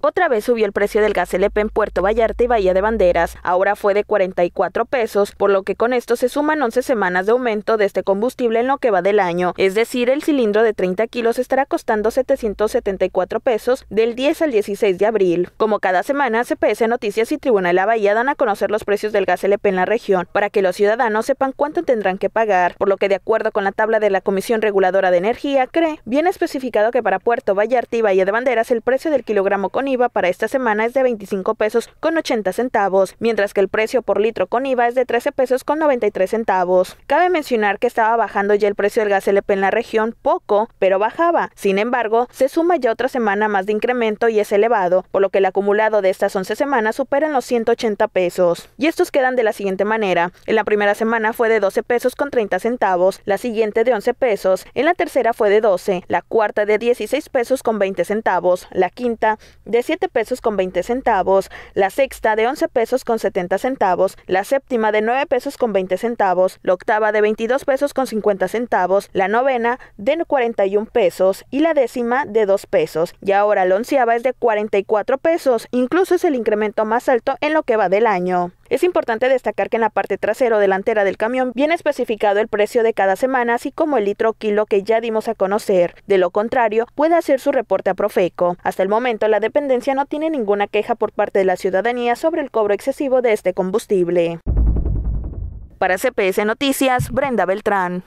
Otra vez subió el precio del gas LP en Puerto Vallarta y Bahía de Banderas, ahora fue de 44 pesos, por lo que con esto se suman 11 semanas de aumento de este combustible en lo que va del año, es decir, el cilindro de 30 kilos estará costando 774 pesos del 10 al 16 de abril. Como cada semana, CPS Noticias y Tribunal La Bahía dan a conocer los precios del gas LP en la región, para que los ciudadanos sepan cuánto tendrán que pagar, por lo que de acuerdo con la tabla de la Comisión Reguladora de Energía, CRE, bien especificado que para Puerto Vallarta y Bahía de Banderas el precio del kilogramo con IVA para esta semana es de 25 pesos con 80 centavos, mientras que el precio por litro con IVA es de 13 pesos con 93 centavos. Cabe mencionar que estaba bajando ya el precio del gas LP en la región poco, pero bajaba. Sin embargo, se suma ya otra semana más de incremento y es elevado, por lo que el acumulado de estas 11 semanas superan los 180 pesos. Y estos quedan de la siguiente manera. En la primera semana fue de 12 pesos con 30 centavos, la siguiente de 11 pesos, en la tercera fue de 12, la cuarta de 16 pesos con 20 centavos, la quinta de de 7 pesos con 20 centavos, la sexta de 11 pesos con 70 centavos, la séptima de 9 pesos con 20 centavos, la octava de 22 pesos con 50 centavos, la novena de 41 pesos y la décima de 2 pesos. Y ahora la onceava es de 44 pesos, incluso es el incremento más alto en lo que va del año. Es importante destacar que en la parte trasera o delantera del camión viene especificado el precio de cada semana, así como el litro kilo que ya dimos a conocer. De lo contrario, puede hacer su reporte a Profeco. Hasta el momento, la dependencia no tiene ninguna queja por parte de la ciudadanía sobre el cobro excesivo de este combustible. Para CPS Noticias, Brenda Beltrán.